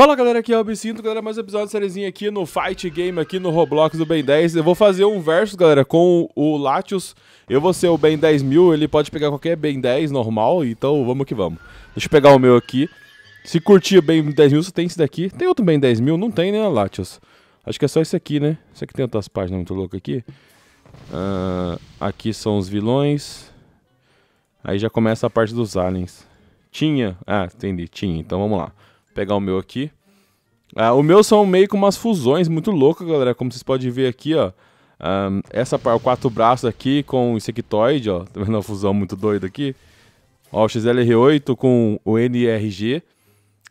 Fala galera, aqui é o Absinto, galera, mais um episódio de sériezinha aqui no Fight Game, aqui no Roblox do Ben 10. Eu vou fazer um verso, galera, com o Latios. Eu vou ser o Ben 10 mil, ele pode pegar qualquer Ben 10 normal, então vamos que vamos. Deixa eu pegar o meu aqui. Se curtir o Ben 10 mil, você tem esse daqui. Tem outro Ben 10 mil? Não tem, né, Latios? Acho que é só esse aqui, né? Isso aqui tem outras páginas muito loucas aqui. Uh, aqui são os vilões. Aí já começa a parte dos aliens. Tinha. Ah, entendi, tinha. Então vamos lá pegar o meu aqui. Ah, o meu são meio com umas fusões muito loucas, galera. Como vocês podem ver aqui, ó. Um, essa parte, o quatro braços aqui com o insectoide, ó. Tá vendo uma fusão muito doida aqui? Ó, o XLR8 com o NRG.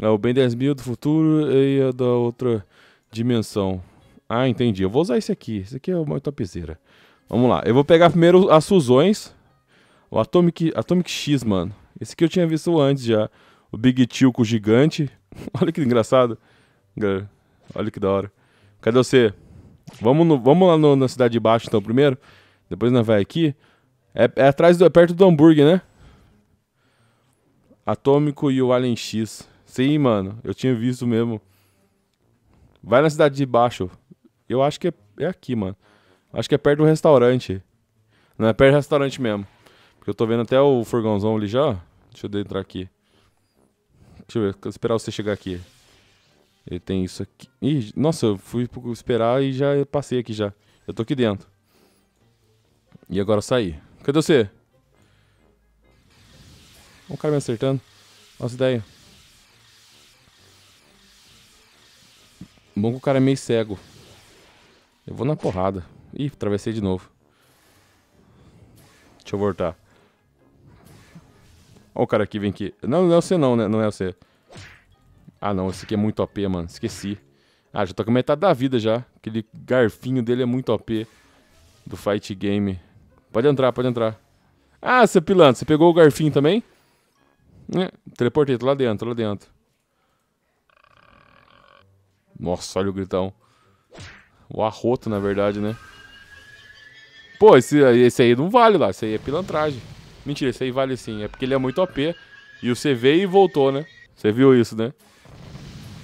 é o Ben 10 mil do futuro e a da outra dimensão. Ah, entendi. Eu vou usar esse aqui. Esse aqui é uma topzera. Vamos lá. Eu vou pegar primeiro as fusões. O Atomic, Atomic X, mano. Esse aqui eu tinha visto antes já o Big Tio com o gigante. Olha que engraçado. Olha que da hora. Cadê você? Vamos, no, vamos lá no, na cidade de baixo então primeiro. Depois nós vai aqui. É, é atrás do, é perto do hambúrguer, né? Atômico e o Alien X. Sim, mano. Eu tinha visto mesmo. Vai na cidade de baixo. Eu acho que é, é aqui, mano. Acho que é perto do restaurante. Não, é perto do restaurante mesmo. Porque eu tô vendo até o furgãozão ali já. Deixa eu entrar aqui. Deixa eu ver, esperar você chegar aqui. Ele tem isso aqui. Ih, nossa, eu fui esperar e já passei aqui já. Eu tô aqui dentro. E agora eu saí. Cadê você? O cara me acertando. Nossa ideia. Bom que o cara é meio cego. Eu vou na porrada. Ih, atravessei de novo. Deixa eu voltar. Olha o cara aqui, vem aqui. Não, não é você não, né? Não é você. Ah, não. Esse aqui é muito OP, mano. Esqueci. Ah, já tô com metade da vida já. Aquele garfinho dele é muito OP. Do fight game. Pode entrar, pode entrar. Ah, seu pilantra. Você pegou o garfinho também? É, teleportei. Tô lá dentro, tô lá dentro. Nossa, olha o gritão. O arroto, na verdade, né? Pô, esse, esse aí não vale lá. Esse aí é pilantragem. Mentira, esse aí vale sim. É porque ele é muito OP. E você veio e voltou, né? Você viu isso, né?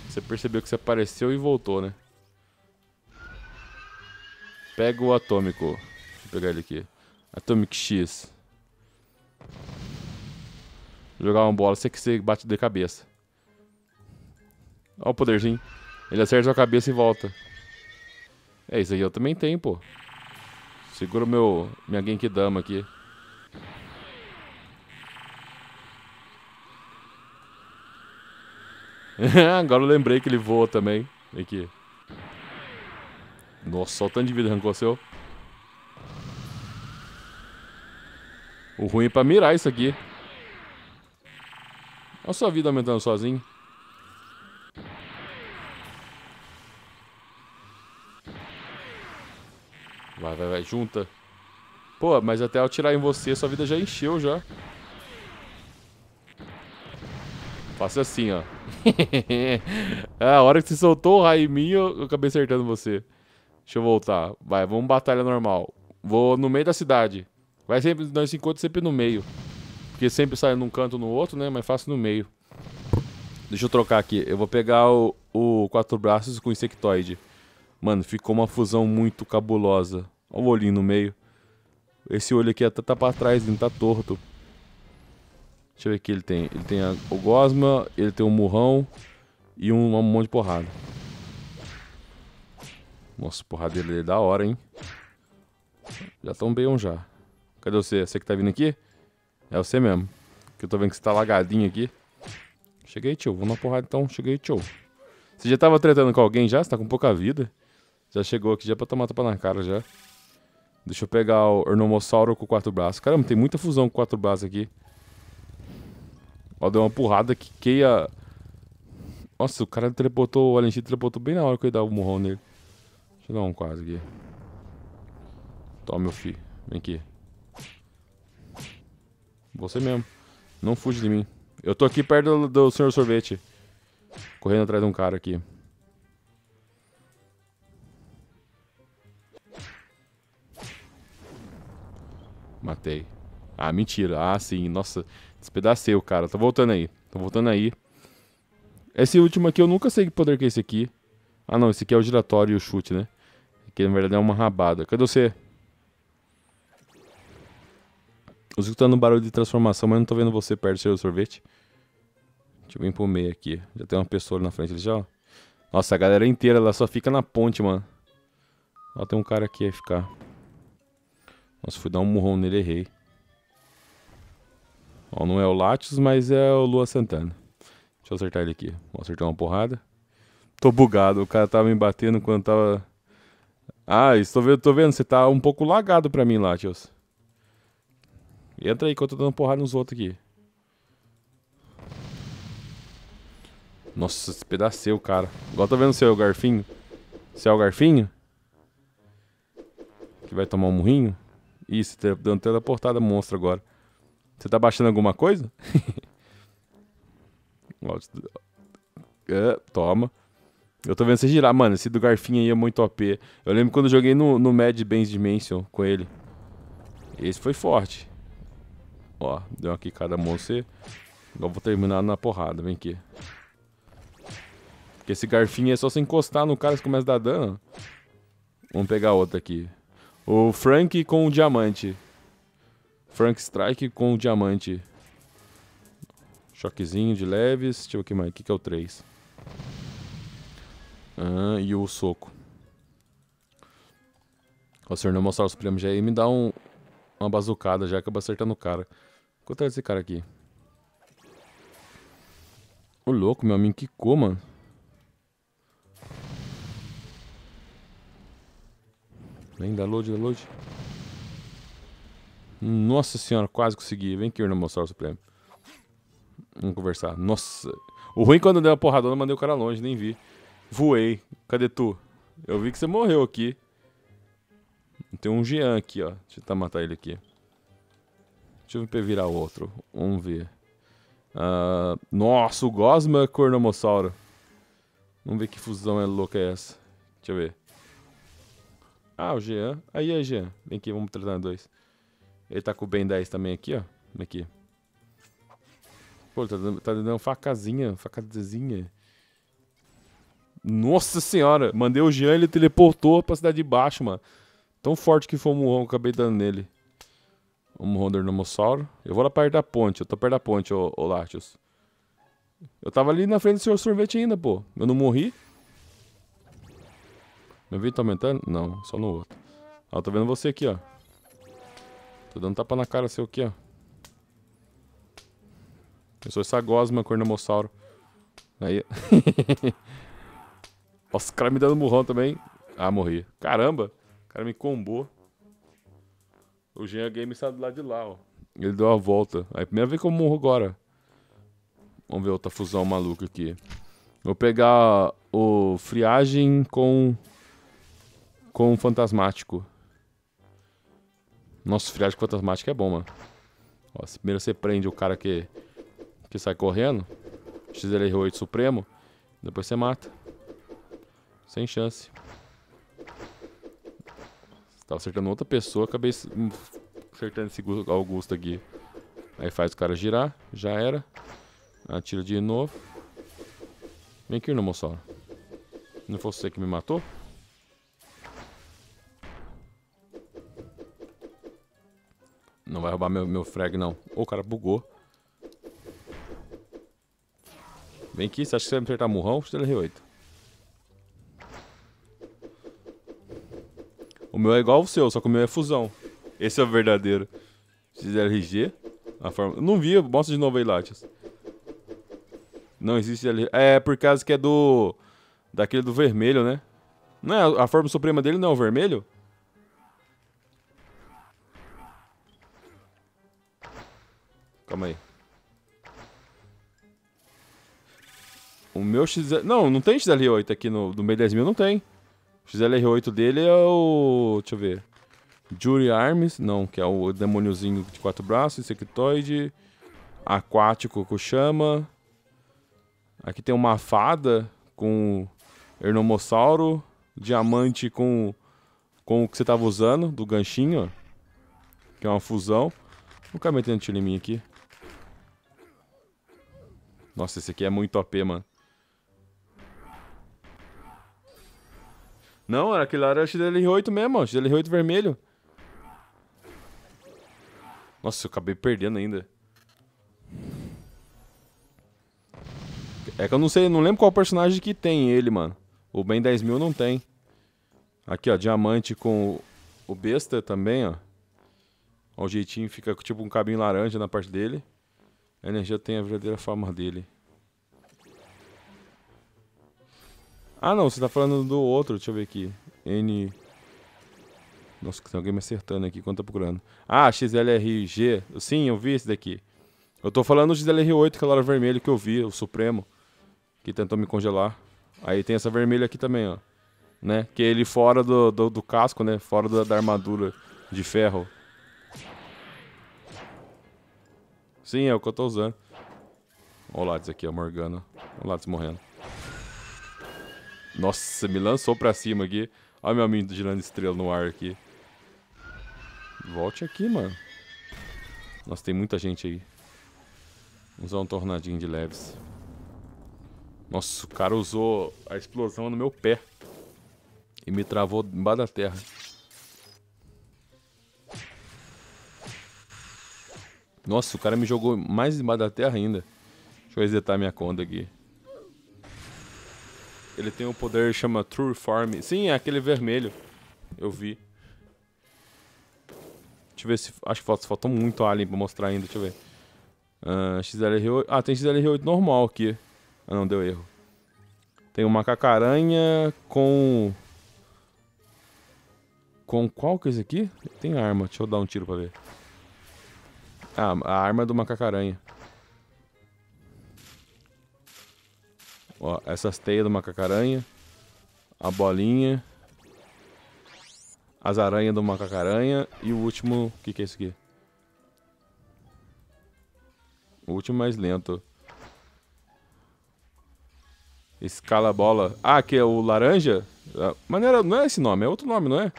Você percebeu que você apareceu e voltou, né? Pega o atômico. Deixa eu pegar ele aqui. Atomic X. Vou jogar uma bola, sei que você bate de cabeça. Olha o poderzinho. Ele acerta sua cabeça e volta. É, isso aí eu também tenho, pô. Segura o meu... Minha Genkidama aqui. Agora eu lembrei que ele voa também. vem Aqui. Nossa, o tanto de vida arrancou seu. O ruim é pra mirar isso aqui. Olha a sua vida aumentando sozinho. Vai, vai, vai, junta. Pô, mas até eu tirar em você, sua vida já encheu já. Faço assim, ó. É, a hora que você soltou o raio em mim, eu, eu acabei acertando você. Deixa eu voltar. Vai, vamos batalha normal. Vou no meio da cidade. Vai sempre, nós encontros sempre no meio. Porque sempre sai num canto ou no outro, né? Mas faço no meio. Deixa eu trocar aqui. Eu vou pegar o, o quatro braços com insectoide. Mano, ficou uma fusão muito cabulosa. Olha o olhinho no meio. Esse olho aqui até tá pra trás, não tá torto. Deixa eu ver o que ele tem. Ele tem a, o Gosma, ele tem um murrão e um, um monte de porrada. Nossa, porrada dele é da hora, hein? Já tão bem um já. Cadê você? Você que tá vindo aqui? É você mesmo. Que eu tô vendo que você tá lagadinho aqui. Cheguei, tio. Vamos na porrada então. Cheguei, tio. Você já tava tretando com alguém já? Você tá com pouca vida. Já chegou aqui já pra tomar tapa na cara já. Deixa eu pegar o Ornomossauro com quatro braços. Caramba, tem muita fusão com quatro braços aqui ó deu uma porrada que queia. Nossa, o cara teleportou, o Alenchi teleportou bem na hora que eu dava o um murrão nele. Deixa eu dar um quase aqui. Toma, meu filho. Vem aqui. Você mesmo. Não fuja de mim. Eu tô aqui perto do, do senhor sorvete. Correndo atrás de um cara aqui. Matei. Ah, mentira. Ah, sim. Nossa. Despedacei o cara. Tô voltando aí. Tô voltando aí. Esse último aqui eu nunca sei que poder que é esse aqui. Ah não, esse aqui é o giratório e o chute, né? Que na verdade é uma rabada. Cadê você? Eu tô escutando um barulho de transformação, mas não tô vendo você perto do seu sorvete. Deixa eu vir pro meio aqui. Já tem uma pessoa ali na frente. Ele já, ó. Nossa, a galera inteira, ela só fica na ponte, mano. Ó, tem um cara aqui, aí ficar. Nossa, fui dar um murrão nele, errei. Ó, não é o Latios, mas é o Lua Santana. Deixa eu acertar ele aqui. Vou acertar uma porrada. Tô bugado, o cara tava me batendo quando tava... Ah, estou vendo, tô vendo, você tá um pouco lagado pra mim, Latios. Entra aí que eu tô dando porrada nos outros aqui. Nossa, esse pedaço o cara. Igual tá vendo se o garfinho. Você é o garfinho. Que vai tomar um murrinho. Isso, tá dando teleportada monstro agora. Você tá baixando alguma coisa? é, toma. Eu tô vendo você girar. Mano, esse do garfinho aí é muito OP. Eu lembro quando eu joguei no, no Mad Bands Dimension com ele. Esse foi forte. Ó, deu uma quicada você. Agora vou terminar na porrada, vem aqui. Porque esse garfinho é só se encostar no cara que começa a dar dano. Vamos pegar outro aqui. O Frank com o diamante. Frank Strike com o diamante. Choquezinho de leves. Deixa eu ver o que mais. O que, é o 3? Ah, e o soco. O senhor não mostrar os prêmios aí me dá um, uma bazucada já, acaba acertando o cara. Quanto é esse cara aqui? Ô louco, meu amigo, que coma. Vem, download, load, load. Nossa senhora, quase consegui. Vem aqui, Ornamossauro Supremo. Vamos conversar. Nossa. O ruim é quando eu dei uma porradona, eu mandei o cara longe, nem vi. Voei. Cadê tu? Eu vi que você morreu aqui. Tem um Jean aqui, ó. Deixa eu tentar matar ele aqui. Deixa eu virar outro. Vamos ver. Uh, nossa, o Gosma é Cornomossauro. Vamos ver que fusão é louca é essa. Deixa eu ver. Ah, o Jean. Aí é Jean. Vem aqui, vamos treinar dois. Ele tá com o Ben 10 também aqui, ó. Aqui. Pô, tá dando, tá dando facazinha, facazinha. Nossa senhora, mandei o Jean, ele teleportou pra cidade de baixo, mano. Tão forte que foi o Murron, acabei dando nele. O Murron do Normosauro. Eu vou lá perto da ponte, eu tô perto da ponte, ô, ô Latios. Eu tava ali na frente do seu sorvete ainda, pô. Eu não morri. Meu vídeo tá aumentando? Não, só no outro. Ah, eu tô vendo você aqui, ó. Tô dando tapa na cara seu aqui, ó. Eu sou essa gosma, cornomossauro. Aí. Nossa, o cara me dando murrão também. Ah, morri. Caramba, o cara me combou. O Jean Game está do lado de lá, ó. Ele deu a volta. Aí, primeira vez que eu morro agora. Vamos ver outra fusão maluca aqui. Vou pegar o friagem com com o fantasmático. Nosso friagem fantasmático é bom, mano. Ó, primeiro você prende o cara que, que sai correndo. XLR8 Supremo. Depois você mata. Sem chance. Tava acertando outra pessoa, acabei hum, acertando esse Augusto aqui. Aí faz o cara girar, já era. Atira de novo. Vem aqui, Irmão Não fosse você que me matou? Não vai roubar meu, meu frag, não. Ô, o cara bugou. Vem aqui, você acha que você vai me acertar murrão? Estrela R8. O meu é igual o seu, só que o meu é fusão. Esse é o verdadeiro. Fizeram RG. A forma... Não vi, mostra de novo aí, Latias. Não existe ali É, por causa que é do... Daquele do vermelho, né? Não é a forma suprema dele, não. É o vermelho? Calma aí. O meu XL... Não, não tem XLR8 aqui no, no meio 10 mil, não tem. O XLR8 dele é o... Deixa eu ver. Jury Arms, não, que é o demôniozinho de quatro braços, insectoide. Aquático com chama. Aqui tem uma fada com ernomossauro. Diamante com, com o que você tava usando, do ganchinho, ó. Que é uma fusão. Vou ficar metendo tiro em aqui. Nossa, esse aqui é muito OP, mano. Não, era aquele lá era o XDL8 mesmo, ó. XDL8 vermelho. Nossa, eu acabei perdendo ainda. É que eu não sei, não lembro qual personagem que tem ele, mano. O Ben 10 mil não tem. Aqui, ó, diamante com o besta também, ó. Ó, o jeitinho fica tipo um cabinho laranja na parte dele. A energia tem a verdadeira forma dele. Ah, não, você tá falando do outro. Deixa eu ver aqui. N... Nossa, tem alguém me acertando aqui quando tá procurando. Ah, XLRG. Sim, eu vi esse daqui. Eu tô falando do XLR8, que é o vermelho que eu vi, o Supremo. Que tentou me congelar. Aí tem essa vermelha aqui também, ó. Né? Que é ele fora do, do, do casco, né? Fora da armadura de ferro. Sim, é o que eu tô usando. Olha o Lattes aqui, a Morgana. Olha o Lattes morrendo. Nossa, me lançou pra cima aqui. Olha meu amigo girando estrela no ar aqui. Volte aqui, mano. Nossa, tem muita gente aí. Vamos usar um tornadinho de leves. Nossa, o cara usou a explosão no meu pé. E me travou embaixo da terra. Nossa, o cara me jogou mais embaixo da terra ainda. Deixa eu resetar minha conta aqui. Ele tem um poder chama True Farm. Sim, é aquele vermelho. Eu vi. Deixa eu ver se... Acho que falta, muito alien pra mostrar ainda. Deixa eu ver. Uh, ah, XLR8. Ah, tem XLR8 normal aqui. Ah, não, deu erro. Tem uma cacaranha com... Com qual que é esse aqui? Tem arma. Deixa eu dar um tiro pra ver. Ah, a arma é do macacaranha. Ó, essas teias do macacaranha. A bolinha. As aranhas do macacaranha. E o último... O que, que é isso aqui? O último mais lento. Escala bola. Ah, que é o laranja? Ah, mas não, era, não é esse nome, é outro nome, não é?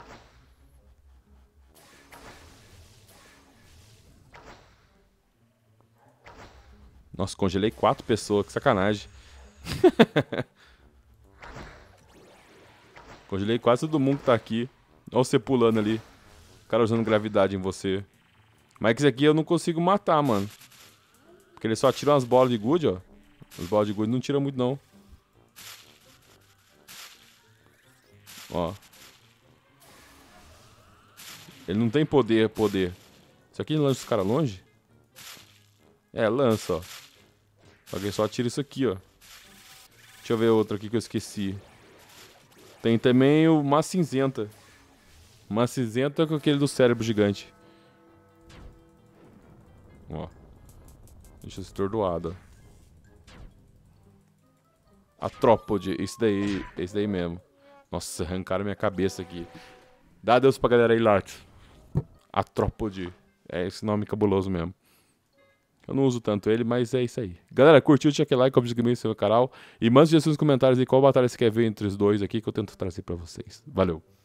Nossa, congelei quatro pessoas, que sacanagem. congelei quase todo mundo que tá aqui. Olha você pulando ali. O cara usando gravidade em você. Mas é esse aqui eu não consigo matar, mano. Porque ele só tira umas bolas de gude, ó. As bolas de gude não tira muito, não. Ó. Ele não tem poder, poder. Isso aqui lança os caras longe? É, lança, ó. Alguém só atira isso aqui, ó. Deixa eu ver outro aqui que eu esqueci. Tem também o Má cinzenta. Má cinzenta é com aquele do cérebro gigante. Ó. Deixa se tordoada. Atrópode. Esse daí, esse daí mesmo. Nossa, arrancaram minha cabeça aqui. Dá adeus pra galera aí, Lart. Atrópode. É esse nome cabuloso mesmo. Eu não uso tanto ele, mas é isso aí. Galera, curtiu, Deixa aquele like, compartilha no seu canal. E mande sugestões nos comentários aí qual batalha você quer ver entre os dois aqui que eu tento trazer para vocês. Valeu!